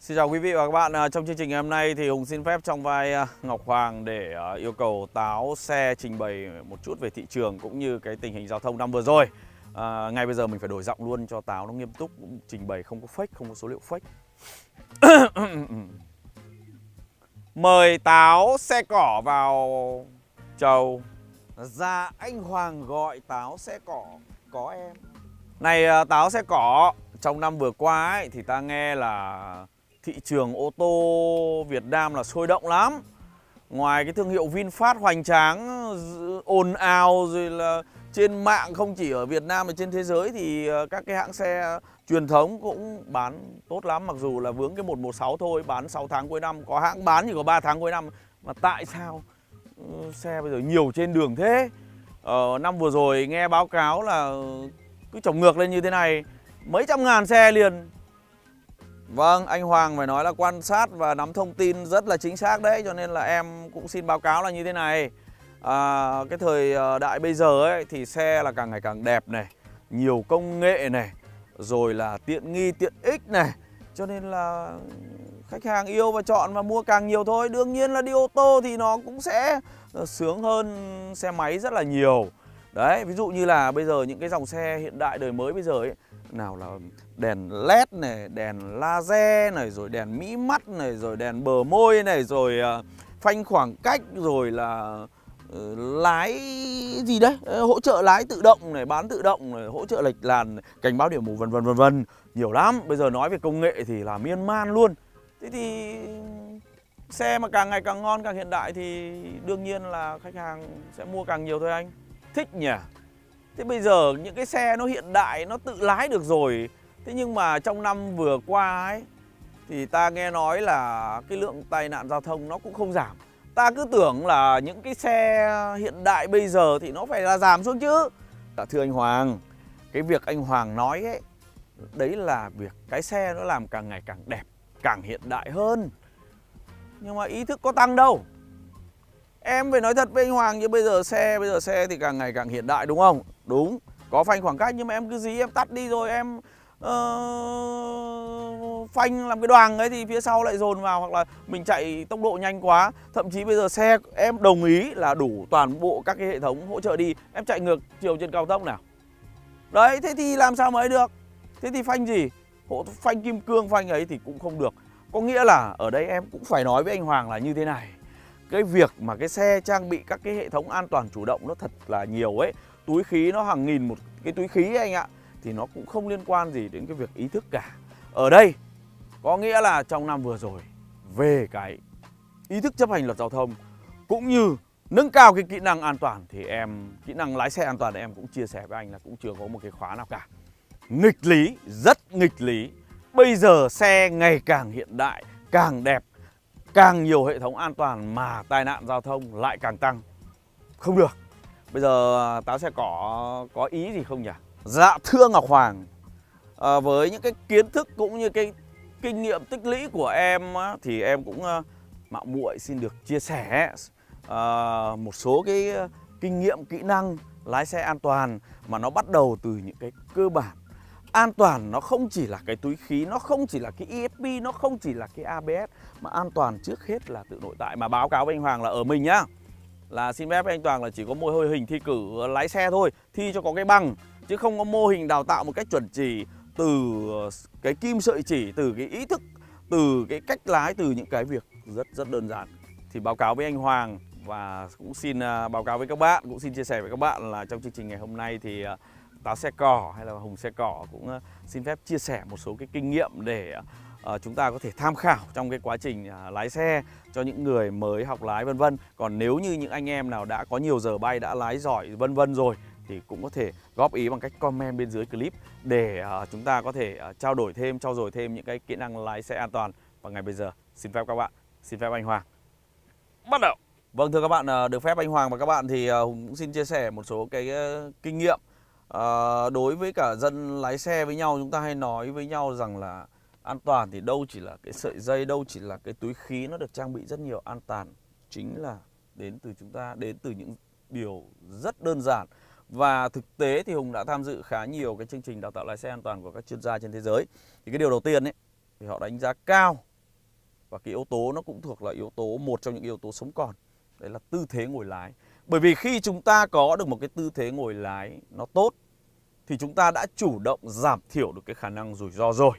Xin chào quý vị và các bạn. À, trong chương trình ngày hôm nay thì Hùng xin phép trong vai à, Ngọc Hoàng để à, yêu cầu táo xe trình bày một chút về thị trường cũng như cái tình hình giao thông năm vừa rồi. À, ngay bây giờ mình phải đổi giọng luôn cho táo nó nghiêm túc, trình bày không có fake, không có số liệu fake. Mời táo xe cỏ vào chầu. Dạ anh Hoàng gọi táo sẽ cỏ có em Này ờ, táo sẽ cỏ Trong năm vừa qua ấy, thì ta nghe là thị trường ô tô Việt Nam là sôi động lắm Ngoài cái thương hiệu VinFast hoành tráng ồn ào rồi là trên mạng không chỉ ở Việt Nam mà trên thế giới thì ờ, các cái hãng xe truyền thống cũng bán tốt lắm mặc dù là vướng cái 116 thôi bán 6 tháng cuối năm có hãng bán chỉ có 3 tháng cuối năm mà tại sao xe bây giờ nhiều trên đường thế Ờ, năm vừa rồi nghe báo cáo là cứ trồng ngược lên như thế này mấy trăm ngàn xe liền vâng anh hoàng phải nói là quan sát và nắm thông tin rất là chính xác đấy cho nên là em cũng xin báo cáo là như thế này à, cái thời ờ, đại bây giờ ấy thì xe là càng ngày càng đẹp này nhiều công nghệ này rồi là tiện nghi tiện ích này cho nên là khách hàng yêu và chọn và mua càng nhiều thôi đương nhiên là đi ô tô thì nó cũng sẽ ờ, sướng hơn xe máy rất là nhiều đấy ví dụ như là bây giờ những cái dòng xe hiện đại đời mới bây giờ ấy nào là đèn led này đèn laser này rồi đèn mỹ mắt này rồi đèn bờ môi này rồi ờ, phanh khoảng cách rồi là ờ, lái gì đấy hỗ trợ lái tự động này bán tự động này hỗ trợ lệch làn cảnh báo điểm mù vân vân vân vân nhiều lắm bây giờ nói về công nghệ thì là miên man luôn thế thì xe mà càng ngày càng ngon càng hiện đại thì đương nhiên là khách hàng sẽ mua càng nhiều thôi anh thích nhỉ thế bây giờ những cái xe nó hiện đại nó tự lái được rồi thế nhưng mà trong năm vừa qua ấy thì ta nghe nói là cái lượng tai nạn giao thông nó cũng không giảm ta cứ tưởng là những cái xe hiện đại bây giờ thì nó phải là giảm xuống chứ dạ thưa anh Hoàng cái việc anh Hoàng nói ấy đấy là việc cái xe nó làm càng ngày càng đẹp càng hiện đại hơn nhưng mà ý thức có tăng đâu em phải nói thật với anh Hoàng như bây giờ xe bây giờ xe thì càng ngày càng hiện đại đúng không đúng có phanh khoảng cách nhưng mà em cứ dí em tắt đi rồi em uh, phanh làm cái đoàn ấy thì phía sau lại dồn vào hoặc là mình chạy tốc độ nhanh quá thậm chí bây giờ xe em đồng ý là đủ toàn bộ các cái hệ thống hỗ trợ đi em chạy ngược chiều trên cao tốc nào đấy thế thì làm sao mới được thế thì phanh gì hộ phanh kim cương phanh ấy thì cũng không được có nghĩa là ở đây em cũng phải nói với anh Hoàng là như thế này cái việc mà cái xe trang bị các cái hệ thống an toàn chủ động nó thật là nhiều ấy túi khí nó hàng nghìn một cái túi khí ấy anh ạ thì nó cũng không liên quan gì đến cái việc ý thức cả ở đây có nghĩa là trong năm vừa rồi về cái ý thức chấp hành luật giao thông cũng như nâng cao cái kỹ năng an toàn thì em kỹ năng lái xe an toàn thì em cũng chia sẻ với anh là cũng chưa có một cái khóa nào cả nghịch lý, rất nghịch lý. Bây giờ xe ngày càng hiện đại, càng đẹp, càng nhiều hệ thống an toàn mà tai nạn giao thông lại càng tăng. Không được. Bây giờ táo xe cỏ có ý gì không nhỉ? Dạ thưa Ngọc Hoàng, à, với những cái kiến thức cũng như cái kinh nghiệm tích lũy của em thì em cũng à, mạo muội xin được chia sẻ à, một số cái à, kinh nghiệm kỹ năng lái xe an toàn mà nó bắt đầu từ những cái cơ bản an toàn nó không chỉ là cái túi khí nó không chỉ là cái ESP nó không chỉ là cái ABS mà an toàn trước hết là tự nội tại mà báo cáo với anh Hoàng là ở mình nhá là xin phép anh Toàn là chỉ có mô hình thi cử lái xe thôi thi cho có cái bằng chứ không có mô hình đào tạo một cách chuẩn chỉ từ cái kim sợi chỉ từ cái ý thức từ cái cách lái từ những cái việc rất rất đơn giản thì báo cáo với anh Hoàng và cũng xin à, báo cáo với các bạn cũng xin chia sẻ với các bạn là trong chương trình ngày hôm nay thì à, táo xe cỏ hay là hùng xe cỏ cũng ờ, xin phép chia sẻ một số cái kinh nghiệm để ờ, chúng ta có thể tham khảo trong cái quá trình à, lái xe cho những người mới học lái vân vân. Còn nếu như những anh em nào đã có nhiều giờ bay đã lái giỏi vân vân rồi thì cũng có thể góp ý bằng cách comment bên dưới clip để ờ, chúng ta có thể trao đổi thêm, trao dồi thêm những cái kỹ năng lái xe an toàn. Và ngày bây giờ xin phép các bạn, xin phép anh Hoàng. Bắt đầu. Vâng thưa các bạn, được phép anh Hoàng và các bạn thì Hùng cũng xin chia sẻ một số cái kinh nghiệm à, đối với cả dân lái xe với nhau chúng ta hay nói với nhau rằng là an toàn thì đâu chỉ là cái sợi dây đâu chỉ là cái túi khí nó được trang bị rất nhiều an toàn chính là đến từ chúng ta đến từ những điều rất đơn giản và thực tế thì Hùng đã tham dự khá nhiều cái chương trình đào tạo lái xe an toàn của các chuyên gia trên thế giới thì cái điều đầu tiên ấy thì họ đánh giá cao và cái yếu tố nó cũng thuộc là yếu tố một trong những yếu tố sống còn đấy là tư thế ngồi lái bởi vì khi chúng ta có được một cái tư thế ngồi lái nó tốt thì chúng ta đã chủ động giảm thiểu được cái khả năng rủi ro rồi.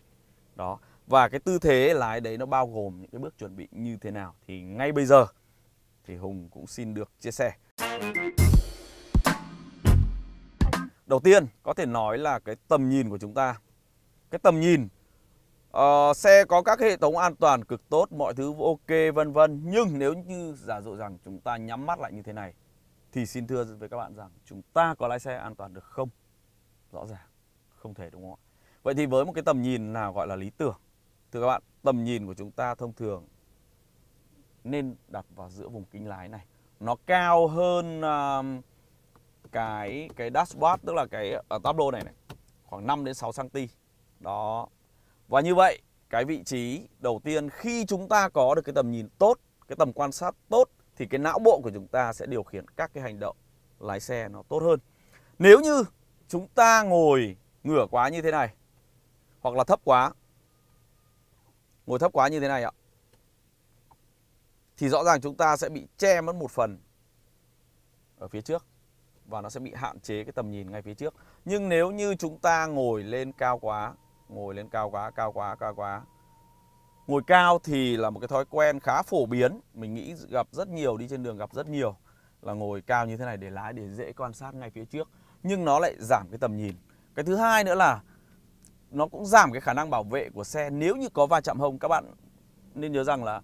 Đó. Và cái tư thế lái đấy nó bao gồm những cái bước chuẩn bị như thế nào thì ngay bây giờ thì Hùng cũng xin được chia sẻ. Đầu tiên có thể nói là cái tầm nhìn của chúng ta. Cái tầm nhìn uh, ờ, xe có các hệ thống an toàn cực tốt, mọi thứ ok vân vân, nhưng nếu như giả dụ rằng chúng ta nhắm mắt lại như thế này thì xin thưa với các bạn rằng chúng ta có lái xe an toàn được không? rõ ràng không thể đúng không ạ vậy thì với một cái tầm nhìn nào gọi là lý tưởng thưa các bạn tầm nhìn của chúng ta thông thường nên đặt vào giữa vùng kính lái này nó cao hơn uh, cái cái dashboard tức là cái ở uh, tablo này này khoảng 5 đến 6 cm đó và như vậy cái vị trí đầu tiên khi chúng ta có được cái tầm nhìn tốt cái tầm quan sát tốt thì cái não bộ của chúng ta sẽ điều khiển các cái hành động lái xe nó tốt hơn nếu như chúng ta ngồi ngửa quá như thế này hoặc là thấp quá ngồi thấp quá như thế này ạ thì rõ ràng chúng ta sẽ bị che mất một phần ở phía trước và nó sẽ bị hạn chế cái tầm nhìn ngay phía trước nhưng nếu như chúng ta ngồi lên cao quá ngồi lên cao quá cao quá cao quá ngồi cao thì là một cái thói quen khá phổ biến mình nghĩ gặp rất nhiều đi trên đường gặp rất nhiều là ngồi cao như thế này để lái để dễ quan sát ngay phía trước nhưng nó lại giảm cái tầm nhìn cái thứ hai nữa là nó cũng giảm cái khả năng bảo vệ của xe nếu như có va chạm hông các bạn nên nhớ rằng là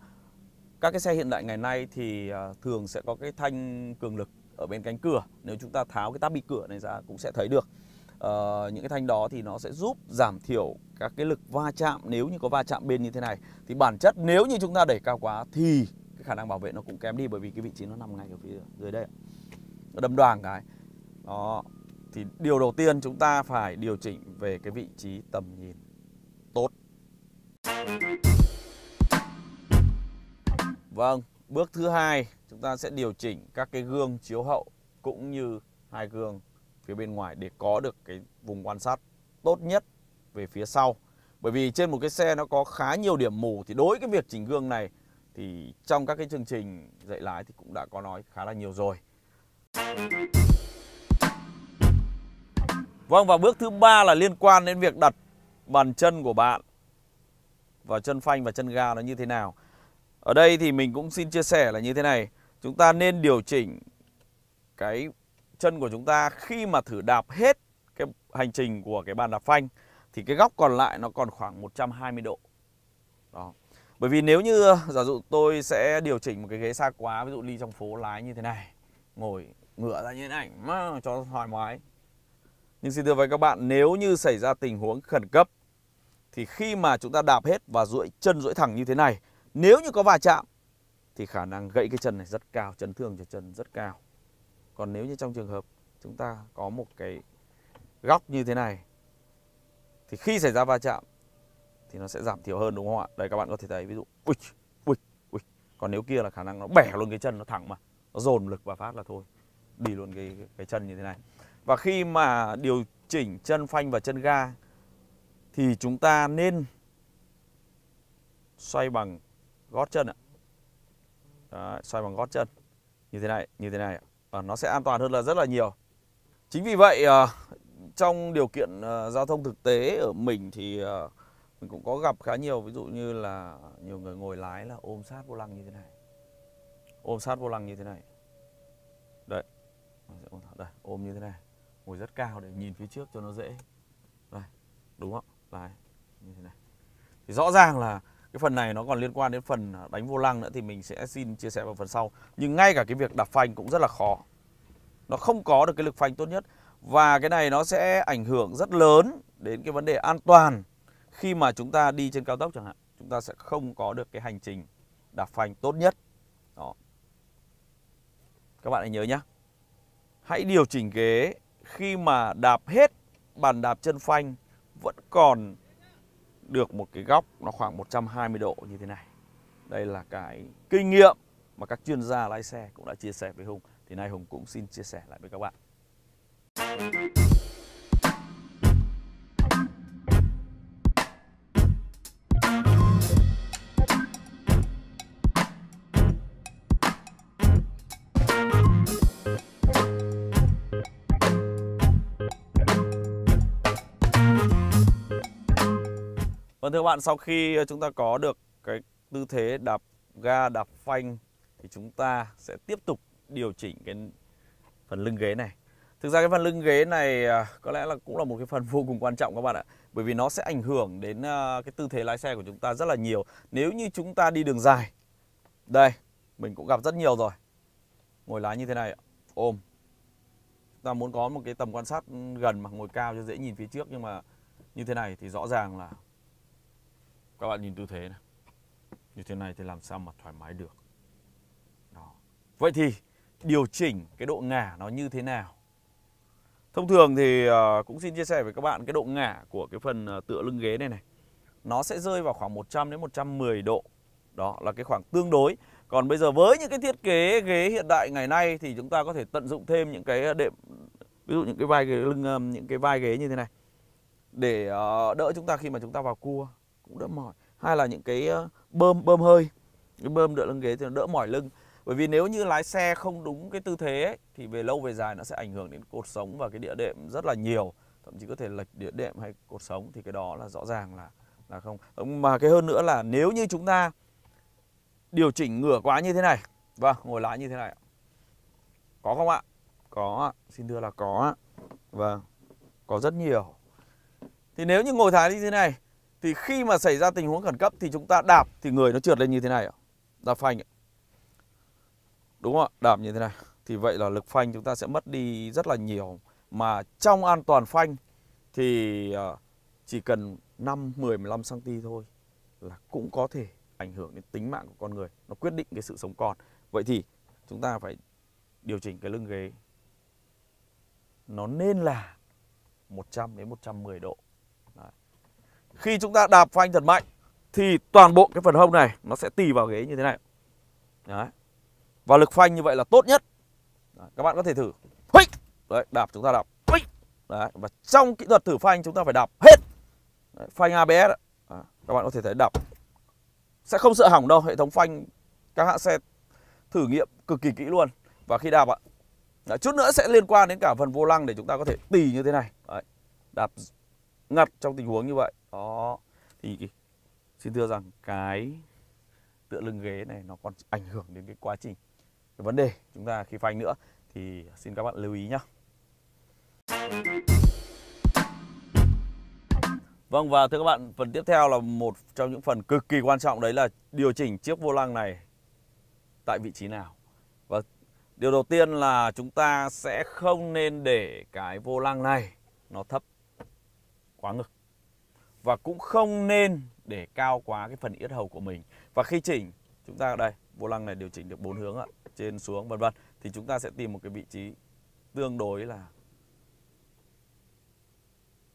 các cái xe hiện đại ngày nay thì à, thường sẽ có cái thanh cường lực ở bên cánh cửa nếu chúng ta tháo cái tab bị cửa này ra cũng sẽ thấy được ờ, những cái thanh đó thì nó sẽ giúp giảm thiểu các cái lực va chạm nếu như có va chạm bên như thế này thì bản chất nếu như chúng ta đẩy cao quá thì cái khả năng bảo vệ nó cũng kém đi bởi vì cái vị trí nó nằm ngay ở phía dưới đây đâm đoàn cái đó thì điều đầu tiên chúng ta phải điều chỉnh về cái vị trí tầm nhìn tốt. Vâng, bước thứ hai chúng ta sẽ điều chỉnh các cái gương chiếu hậu cũng như hai gương phía bên ngoài để có được cái vùng quan sát tốt nhất về phía sau. Bởi vì trên một cái xe nó có khá nhiều điểm mù thì đối cái việc chỉnh gương này thì trong các cái chương trình dạy lái thì cũng đã có nói khá là nhiều rồi. Vâng và bước thứ ba là liên quan đến việc đặt bàn chân của bạn vào chân phanh và chân ga nó như thế nào. Ở đây thì mình cũng xin chia sẻ là như thế này. Chúng ta nên điều chỉnh cái chân của chúng ta khi mà thử đạp hết cái hành trình của cái bàn đạp phanh thì cái góc còn lại nó còn khoảng 120 độ. Đó. Bởi vì nếu như ờ, giả dụ tôi sẽ điều chỉnh một cái ghế xa quá, ví dụ đi trong phố lái như thế này, ngồi ngửa ra như thế này cho thoải mái nhưng xin thưa với các bạn, nếu như xảy ra tình huống khẩn cấp thì khi mà chúng ta đạp hết và duỗi chân duỗi thẳng như thế này, nếu như có va chạm thì khả năng gãy cái chân này rất cao, chấn thương cho chân rất cao. Còn nếu như trong trường hợp chúng ta có một cái góc như thế này thì khi xảy ra va chạm thì nó sẽ giảm thiểu hơn đúng không ạ? Đây các bạn có thể thấy ví dụ ui ui ui. Còn nếu kia là khả năng nó bẻ luôn cái chân nó thẳng mà, nó dồn lực và phát là thôi. Đi luôn cái cái chân như thế này. Và khi mà điều chỉnh chân phanh và chân ga thì chúng ta nên xoay bằng gót chân ạ. Đấy, xoay bằng gót chân. Như thế này, như thế này và nó sẽ an toàn hơn là rất là nhiều. Chính vì vậy ờ, trong điều kiện ờ, giao thông thực tế ở mình thì ờ, mình cũng có gặp khá nhiều ví dụ như là nhiều người ngồi lái là ôm sát vô lăng như thế này. Ôm sát vô lăng như thế này. Đấy. Đây, ôm như thế này ngồi rất cao để nhìn phía trước cho nó dễ đây đúng không đây như thế này thì rõ ràng là cái phần này nó còn liên quan đến phần đánh vô lăng nữa thì mình sẽ xin chia sẻ vào phần sau nhưng ngay cả cái việc đạp phanh cũng rất là khó nó không có được cái lực phanh tốt nhất và cái này nó sẽ ảnh hưởng rất lớn đến cái vấn đề an toàn khi mà chúng ta đi trên cao tốc chẳng hạn chúng ta sẽ không có được cái hành trình đạp phanh tốt nhất đó các bạn hãy nhớ nhé hãy điều chỉnh ghế khi mà đạp hết bàn đạp chân phanh vẫn còn được một cái góc nó khoảng 120 độ như thế này. Đây là cái kinh nghiệm mà các chuyên gia lái xe cũng đã chia sẻ với Hùng. Thì nay Hùng cũng xin chia sẻ lại với các bạn. Vâng thưa bạn, sau khi chúng ta có được cái tư thế đạp ga, đạp phanh thì chúng ta sẽ tiếp tục điều chỉnh cái phần lưng ghế này. Thực ra cái phần lưng ghế này à, có lẽ là cũng là một cái phần vô cùng quan trọng các bạn ạ. Bởi vì nó sẽ ảnh hưởng đến à, cái tư thế lái xe của chúng ta rất là nhiều. Nếu như chúng ta đi đường dài. Đây, mình cũng gặp rất nhiều rồi. Ngồi lái như thế này ôm. Chúng ta muốn có một cái tầm quan sát gần mà ngồi cao cho dễ nhìn phía trước nhưng mà như thế này thì rõ ràng là các bạn nhìn tư thế này như thế này thì làm sao mà thoải mái được đó vậy thì điều chỉnh cái độ ngả nó như thế nào thông thường thì ờ, cũng xin chia sẻ với các bạn cái độ ngả của cái phần ờ, tựa lưng ghế này này nó sẽ rơi vào khoảng 100 đến 110 độ đó là cái khoảng tương đối còn bây giờ với những cái thiết kế ghế hiện đại ngày nay thì chúng ta có thể tận dụng thêm những cái ờ, đệm ví dụ những cái vai ghế lưng những cái vai ghế như thế này để đỡ chúng ta khi mà chúng ta vào cua cũng đỡ mỏi hay là những cái ờ, bơm bơm hơi cái bơm đỡ lưng ghế thì nó đỡ mỏi lưng bởi vì nếu như lái xe không đúng cái tư thế ấy, thì về lâu về dài nó sẽ ảnh hưởng đến cột sống và cái địa đệm rất là nhiều thậm chí có thể lệch địa đệm hay cột sống thì cái đó là rõ ràng là là không ờ, mà cái hơn nữa là nếu như chúng ta điều chỉnh ngửa quá như thế này và vâng, ngồi lái như thế này có không ạ có xin thưa là có vâng có rất nhiều thì nếu như ngồi thái như thế này thì khi mà xảy ra tình huống khẩn cấp thì chúng ta đạp thì người nó trượt lên như thế này ạ. Đạp phanh ạ. Đúng không ạ? Đạp như thế này. Thì vậy là lực phanh chúng ta sẽ mất đi rất là nhiều mà trong an toàn phanh thì à, chỉ cần 5 10 15 cm thôi là cũng có thể ảnh hưởng đến tính mạng của con người, nó quyết định cái sự sống còn. Vậy thì chúng ta phải điều chỉnh cái lưng ghế nó nên là 100 đến 110 độ khi chúng ta đạp phanh thật mạnh thì toàn bộ cái phần hông này nó sẽ tì vào ghế như thế này. Đấy. Và lực phanh như vậy là tốt nhất. Đấy, các bạn có thể thử. Đấy, đạp chúng ta đạp. Đấy, và trong kỹ thuật thử phanh chúng ta phải đạp hết. Đấy, phanh ABS đó. À, các bạn có thể thấy đạp sẽ không sợ hỏng đâu, hệ thống phanh các hãng xe thử nghiệm cực kỳ kỹ luôn. Và khi đạp ạ, Đấy, chút nữa sẽ liên quan đến cả phần vô lăng để chúng ta có thể tì như thế này. Đấy, đạp ngặt trong tình huống như vậy đó thì xin thưa rằng cái tựa lưng ghế này nó còn ảnh hưởng đến cái quá trình cái vấn đề chúng ta khi phanh nữa thì xin các bạn lưu ý nhá. Vâng và thưa các bạn, phần tiếp theo là một trong những phần cực kỳ quan trọng đấy là điều chỉnh chiếc vô lăng này tại vị trí nào. Và điều đầu tiên là chúng ta sẽ không nên để cái vô lăng này nó thấp quá ngực và cũng không nên để cao quá cái phần yết hầu của mình và khi chỉnh chúng ta ở đây vô lăng này điều chỉnh được bốn hướng ạ trên xuống vân vân thì chúng ta sẽ tìm một cái vị trí tương đối là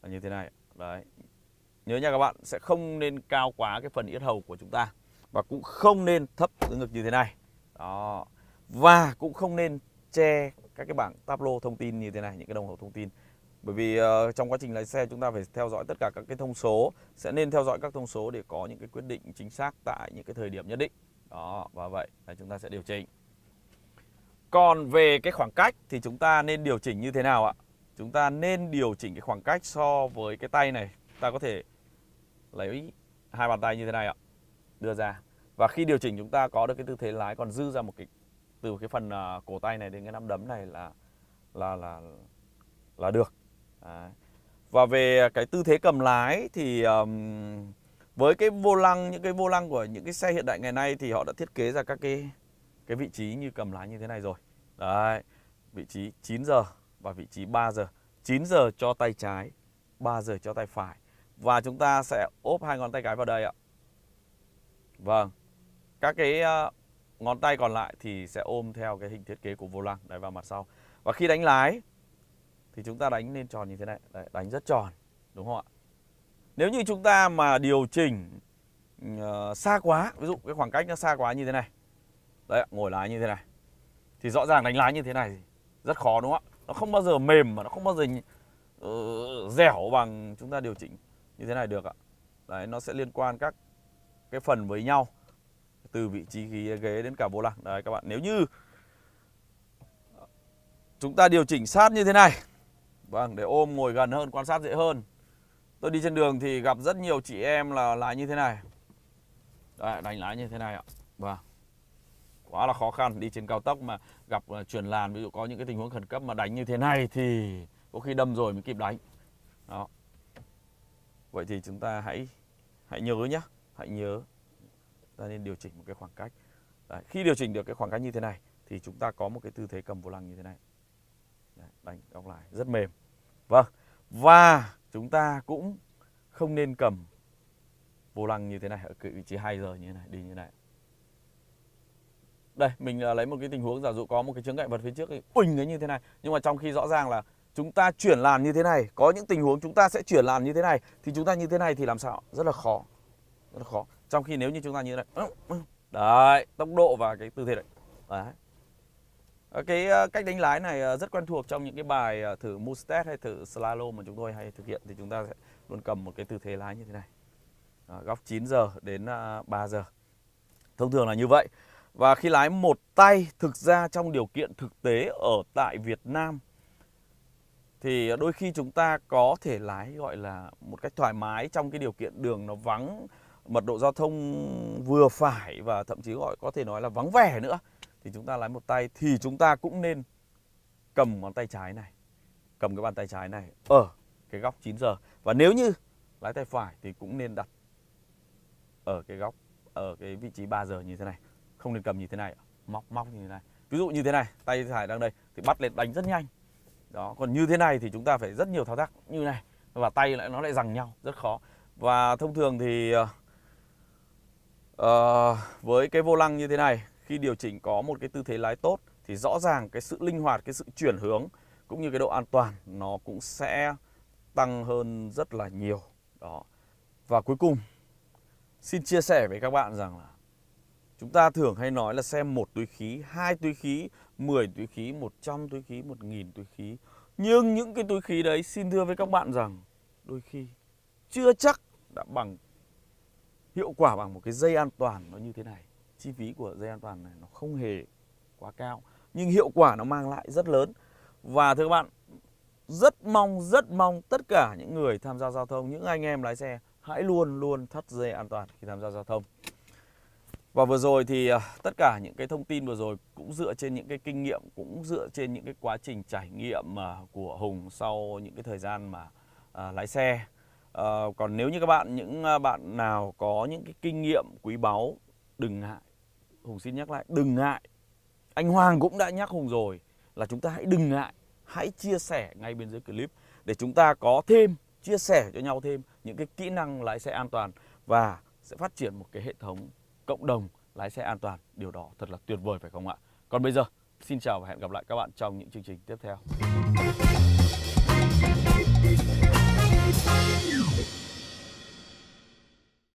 là như thế này đấy nhớ nha các bạn sẽ không nên cao quá cái phần yết hầu của chúng ta và cũng không nên thấp dưới ngực như thế này đó và cũng không nên che các cái bảng tablo thông tin như thế này những cái đồng hồ thông tin bởi vì uh, trong quá trình lái xe chúng ta phải theo dõi tất cả các cái thông số sẽ nên theo dõi các thông số để có những cái quyết định chính xác tại những cái thời điểm nhất định đó và vậy là chúng ta sẽ điều chỉnh còn về cái khoảng cách thì chúng ta nên điều chỉnh như thế nào ạ chúng ta nên điều chỉnh cái khoảng cách so với cái tay này ta có thể lấy hai bàn tay như thế này ạ đưa ra và khi điều chỉnh chúng ta có được cái tư thế lái còn dư ra một cái từ cái phần à, cổ tay này đến cái nắm đấm này là là là là được và về cái tư thế cầm lái thì um, với cái vô lăng những cái vô lăng của những cái xe hiện đại ngày nay thì họ đã thiết kế ra các cái cái vị trí như cầm lái như thế này rồi. Đấy. Vị trí 9 giờ và vị trí 3 giờ. 9 giờ cho tay trái, 3 giờ cho tay phải. Và chúng ta sẽ ốp hai ngón tay cái vào đây ạ. Vâng. Các cái uh, ngón tay còn lại thì sẽ ôm theo cái hình thiết kế của vô lăng đấy vào mặt sau. Và khi đánh lái thì chúng ta đánh lên tròn như thế này Đấy, đánh rất tròn đúng không ạ nếu như chúng ta mà điều chỉnh uh, xa quá ví dụ cái khoảng cách nó xa quá như thế này Đấy, ngồi lái như thế này thì rõ ràng đánh lái như thế này rất khó đúng không ạ nó không bao giờ mềm mà nó không bao giờ uh, dẻo bằng chúng ta điều chỉnh như thế này được ạ đấy nó sẽ liên quan các cái phần với nhau từ vị trí ghế, ghế đến cả vô lăng đấy các bạn nếu như chúng ta điều chỉnh sát như thế này Vâng, để ôm ngồi gần hơn, quan sát dễ hơn. Tôi đi trên đường thì gặp rất nhiều chị em là lái như thế này. Đấy, đánh lái như thế này ạ. Vâng. Quá là khó khăn đi trên cao tốc mà gặp ờ, chuyển làn ví dụ có những cái tình huống khẩn cấp mà đánh như thế này thì có khi đâm rồi mới kịp đánh. Đó. Vậy thì chúng ta hãy hãy nhớ nhá hãy nhớ ta nên điều chỉnh một cái khoảng cách. Đấy, khi điều chỉnh được cái khoảng cách như thế này thì chúng ta có một cái tư thế cầm vô lăng như thế này đánh góc lại rất mềm vâng và chúng ta cũng không nên cầm vô lăng như thế này ở cái vị trí hai giờ như thế này đi như thế này đây mình à, lấy một cái tình huống giả dụ có một cái chướng ngại vật phía trước thì uỳnh ấy như thế này nhưng mà trong khi rõ ràng là chúng ta chuyển làn như thế này có những tình huống chúng ta sẽ chuyển làn như thế này thì chúng ta như thế này thì làm sao rất là khó rất là khó trong khi nếu như chúng ta như thế này đấy tốc độ và cái tư thế này đấy Ờ, cái ờ, cách đánh lái này ờ, rất quen thuộc trong những cái bài thử Mustad hay thử Slalom mà chúng tôi hay thực hiện thì chúng ta sẽ luôn cầm một cái tư thế lái như thế này. góc 9 giờ đến 3 giờ. Thông thường là như vậy. Và khi lái một tay thực ra trong điều kiện thực tế ở tại Việt Nam thì đôi khi chúng ta có thể lái gọi là một cách thoải mái trong cái điều kiện đường nó vắng, mật độ giao thông vừa phải và thậm chí gọi có thể nói là vắng vẻ nữa thì chúng ta lái một tay thì chúng ta cũng nên cầm ngón tay trái này cầm cái bàn tay trái này ở cái góc 9 giờ và nếu như lái tay phải thì cũng nên đặt ở cái góc ở cái vị trí 3 giờ như thế này không nên cầm như thế này móc móc như thế này ví dụ như thế này tay phải đang đây thì bắt lên đánh rất nhanh đó còn như thế này thì chúng ta phải rất nhiều thao tác như này và tay lại nó lại rằng nhau rất khó và thông thường thì uh, với cái vô lăng như thế này khi điều chỉnh có một cái tư thế lái tốt thì rõ ràng cái sự linh hoạt, cái sự chuyển hướng cũng như cái độ an toàn nó cũng sẽ tăng hơn rất là nhiều. Đó. Và cuối cùng xin chia sẻ với các bạn rằng là chúng ta thường hay nói là xem một túi khí, hai túi khí, 10 túi khí, 100 túi khí, 1000 túi khí. Nhưng những cái túi khí đấy xin thưa với các bạn rằng đôi khi chưa chắc đã bằng hiệu quả bằng một cái dây an toàn nó như thế này chi phí của dây an toàn này nó không hề quá cao nhưng hiệu quả nó mang lại rất lớn và thưa các bạn rất mong rất mong tất cả những người tham gia giao thông những anh em lái xe hãy luôn luôn thắt dây an toàn khi tham gia giao thông và vừa rồi thì à, tất cả những cái thông tin vừa rồi cũng dựa trên những cái kinh nghiệm cũng dựa trên những cái quá trình trải nghiệm à, của Hùng sau những cái thời gian mà à, lái xe à, còn nếu như các bạn những à, bạn nào có những cái kinh nghiệm quý báu đừng ngại Hùng xin nhắc lại đừng ngại Anh Hoàng cũng đã nhắc Hùng rồi Là chúng ta hãy đừng ngại Hãy chia sẻ ngay bên dưới clip Để chúng ta có thêm Chia sẻ cho nhau thêm những cái kỹ năng lái xe an toàn Và sẽ phát triển một cái hệ thống cộng đồng lái xe an toàn Điều đó thật là tuyệt vời phải không ạ Còn bây giờ xin chào và hẹn gặp lại các bạn trong những chương trình tiếp theo